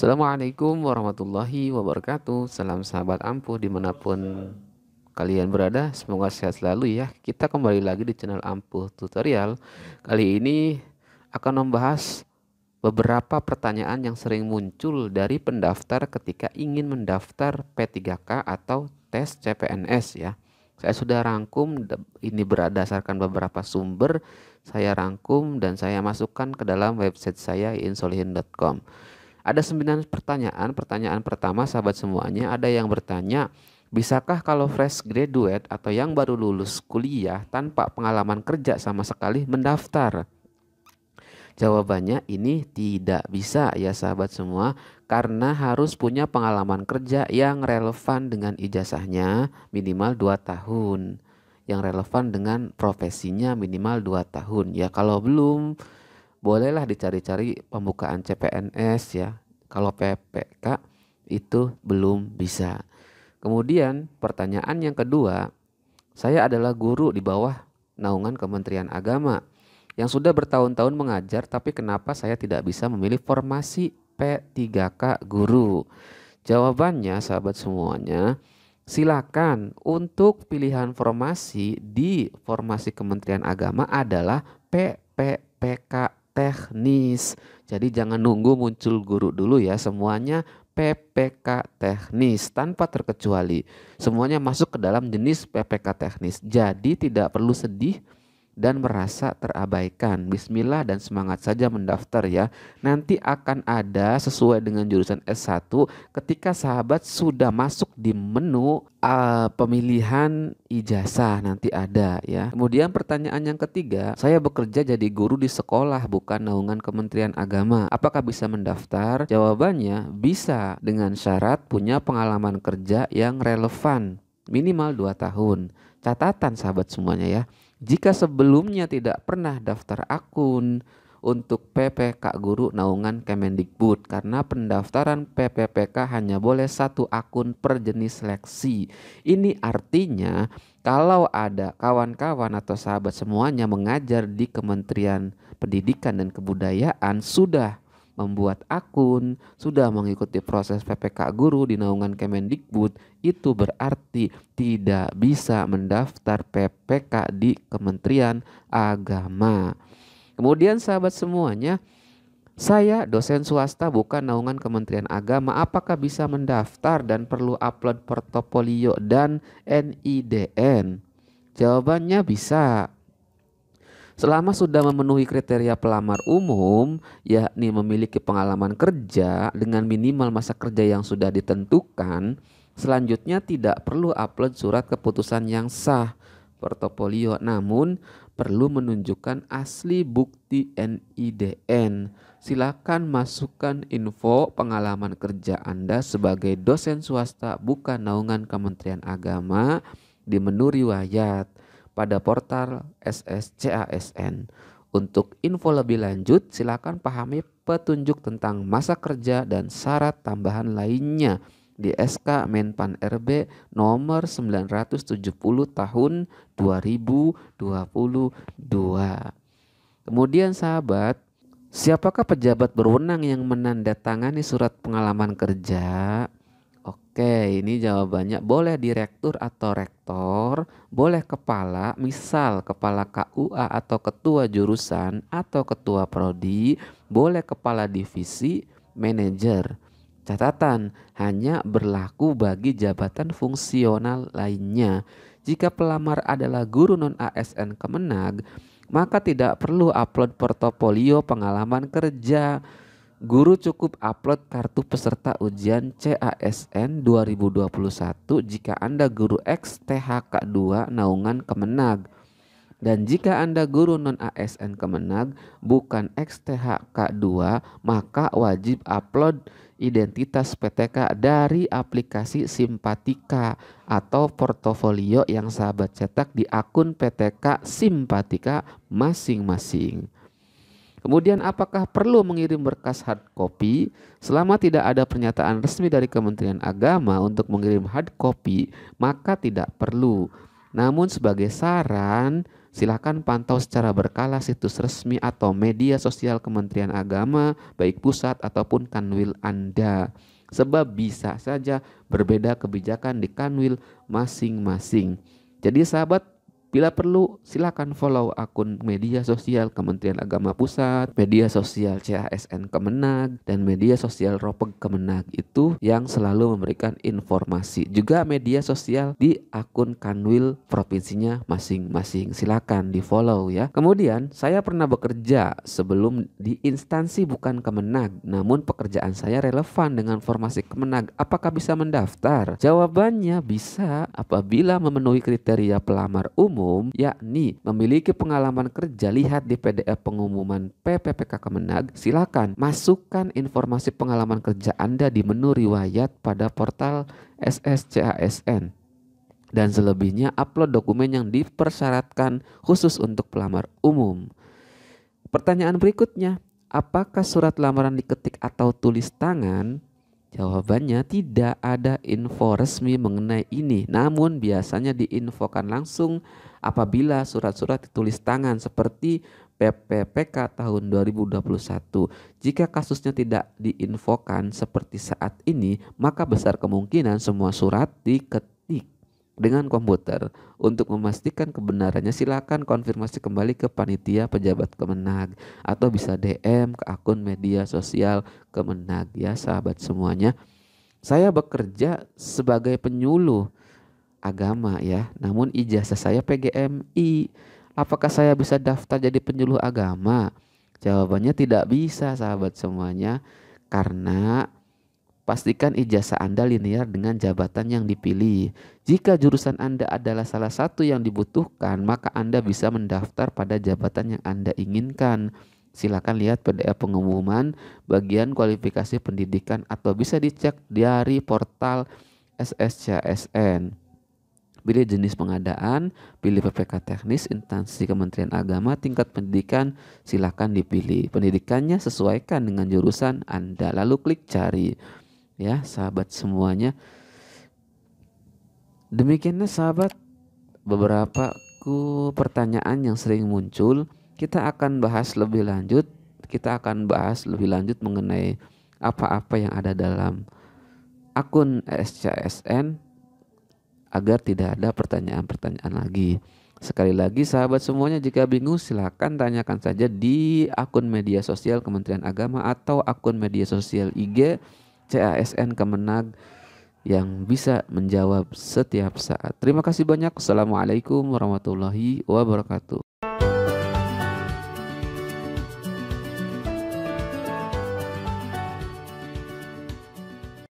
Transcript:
Assalamualaikum warahmatullahi wabarakatuh Salam sahabat ampuh dimanapun kalian berada Semoga sehat selalu ya Kita kembali lagi di channel ampuh tutorial Kali ini akan membahas beberapa pertanyaan yang sering muncul dari pendaftar ketika ingin mendaftar P3K atau tes CPNS ya saya sudah rangkum ini berdasarkan beberapa sumber saya rangkum dan saya masukkan ke dalam website saya insolihin.com ada sembilan pertanyaan. Pertanyaan pertama sahabat semuanya ada yang bertanya, bisakah kalau fresh graduate atau yang baru lulus kuliah tanpa pengalaman kerja sama sekali mendaftar? Jawabannya ini tidak bisa ya sahabat semua karena harus punya pengalaman kerja yang relevan dengan ijazahnya minimal 2 tahun. Yang relevan dengan profesinya minimal 2 tahun. Ya kalau belum bolehlah dicari-cari pembukaan CPNS ya. Kalau PPK itu belum bisa. Kemudian pertanyaan yang kedua, saya adalah guru di bawah naungan Kementerian Agama yang sudah bertahun-tahun mengajar tapi kenapa saya tidak bisa memilih formasi P3K guru? Jawabannya sahabat semuanya, silakan untuk pilihan formasi di formasi Kementerian Agama adalah PPPK teknis. Jadi jangan nunggu muncul guru dulu ya, semuanya PPK teknis tanpa terkecuali. Semuanya masuk ke dalam jenis PPK teknis. Jadi tidak perlu sedih dan merasa terabaikan. Bismillah dan semangat saja mendaftar ya. Nanti akan ada sesuai dengan jurusan S1 ketika sahabat sudah masuk di menu uh, pemilihan ijazah nanti ada ya. Kemudian pertanyaan yang ketiga, saya bekerja jadi guru di sekolah bukan naungan Kementerian Agama. Apakah bisa mendaftar? Jawabannya bisa dengan syarat punya pengalaman kerja yang relevan minimal 2 tahun. Catatan sahabat semuanya ya, jika sebelumnya tidak pernah daftar akun untuk PPK Guru Naungan Kemendikbud karena pendaftaran PPPK hanya boleh satu akun per jenis seleksi. Ini artinya kalau ada kawan-kawan atau sahabat semuanya mengajar di Kementerian Pendidikan dan Kebudayaan sudah membuat akun, sudah mengikuti proses PPK guru di naungan Kemendikbud, itu berarti tidak bisa mendaftar PPK di Kementerian Agama. Kemudian sahabat semuanya, saya dosen swasta bukan naungan Kementerian Agama. Apakah bisa mendaftar dan perlu upload portofolio dan NIDN? Jawabannya bisa. Selama sudah memenuhi kriteria pelamar umum, yakni memiliki pengalaman kerja dengan minimal masa kerja yang sudah ditentukan, selanjutnya tidak perlu upload surat keputusan yang sah portofolio, namun perlu menunjukkan asli bukti NIDN. Silakan masukkan info pengalaman kerja Anda sebagai dosen swasta bukan naungan Kementerian Agama di menu riwayat pada portal SSCASN. Untuk info lebih lanjut, silakan pahami petunjuk tentang masa kerja dan syarat tambahan lainnya di SK Menpan RB nomor 970 tahun 2022. Kemudian sahabat, siapakah pejabat berwenang yang menandatangani surat pengalaman kerja? Oke, ini jawabannya boleh direktur atau rektor, boleh kepala, misal kepala KUA atau ketua jurusan atau ketua prodi, boleh kepala divisi, manajer. Catatan hanya berlaku bagi jabatan fungsional lainnya. Jika pelamar adalah guru non ASN Kemenag, maka tidak perlu upload portofolio pengalaman kerja Guru cukup upload kartu peserta ujian CASN 2021 jika Anda guru X THK2 naungan Kemenag. Dan jika Anda guru non ASN Kemenag bukan X THK2, maka wajib upload identitas PTK dari aplikasi Simpatika atau portofolio yang sahabat cetak di akun PTK Simpatika masing-masing. Kemudian apakah perlu mengirim berkas hard copy selama tidak ada pernyataan resmi dari Kementerian Agama untuk mengirim hard copy maka tidak perlu. Namun sebagai saran silakan pantau secara berkala situs resmi atau media sosial Kementerian Agama baik pusat ataupun kanwil Anda. Sebab bisa saja berbeda kebijakan di kanwil masing-masing. Jadi sahabat Bila perlu, silakan follow akun media sosial Kementerian Agama Pusat, media sosial CHSN Kemenag, dan media sosial Ropeg Kemenag itu yang selalu memberikan informasi. Juga media sosial di akun Kanwil provinsinya masing-masing. Silakan di follow ya. Kemudian, saya pernah bekerja sebelum di instansi bukan Kemenag, namun pekerjaan saya relevan dengan formasi Kemenag. Apakah bisa mendaftar? Jawabannya bisa apabila memenuhi kriteria pelamar umum umum, yakni memiliki pengalaman kerja, lihat di PDF pengumuman PPPK Kemenag, silakan masukkan informasi pengalaman kerja Anda di menu riwayat pada portal SSCASN. Dan selebihnya upload dokumen yang dipersyaratkan khusus untuk pelamar umum. Pertanyaan berikutnya, apakah surat lamaran diketik atau tulis tangan? Jawabannya tidak ada info resmi mengenai ini, namun biasanya diinfokan langsung apabila surat-surat ditulis tangan seperti PPPK tahun 2021. Jika kasusnya tidak diinfokan seperti saat ini, maka besar kemungkinan semua surat diketik dengan komputer. Untuk memastikan kebenarannya, silakan konfirmasi kembali ke panitia pejabat Kemenag atau bisa DM ke akun media sosial Kemenag ya sahabat semuanya. Saya bekerja sebagai penyuluh agama ya. Namun ijazah saya PGMI. Apakah saya bisa daftar jadi penyuluh agama? Jawabannya tidak bisa sahabat semuanya karena pastikan ijazah Anda linear dengan jabatan yang dipilih. Jika jurusan Anda adalah salah satu yang dibutuhkan, maka Anda bisa mendaftar pada jabatan yang Anda inginkan. Silakan lihat PDF pengumuman bagian kualifikasi pendidikan atau bisa dicek dari portal SSCSN. Pilih jenis pengadaan, pilih PPK teknis, instansi Kementerian Agama, tingkat pendidikan, silahkan dipilih. Pendidikannya sesuaikan dengan jurusan Anda. Lalu klik cari. Ya, sahabat semuanya. demikiannya sahabat beberapa pertanyaan yang sering muncul. Kita akan bahas lebih lanjut. Kita akan bahas lebih lanjut mengenai apa-apa yang ada dalam akun SCSN agar tidak ada pertanyaan-pertanyaan lagi. Sekali lagi sahabat semuanya jika bingung silahkan tanyakan saja di akun media sosial Kementerian Agama atau akun media sosial IG CASN Kemenag yang bisa menjawab setiap saat. Terima kasih banyak. Assalamualaikum warahmatullahi wabarakatuh.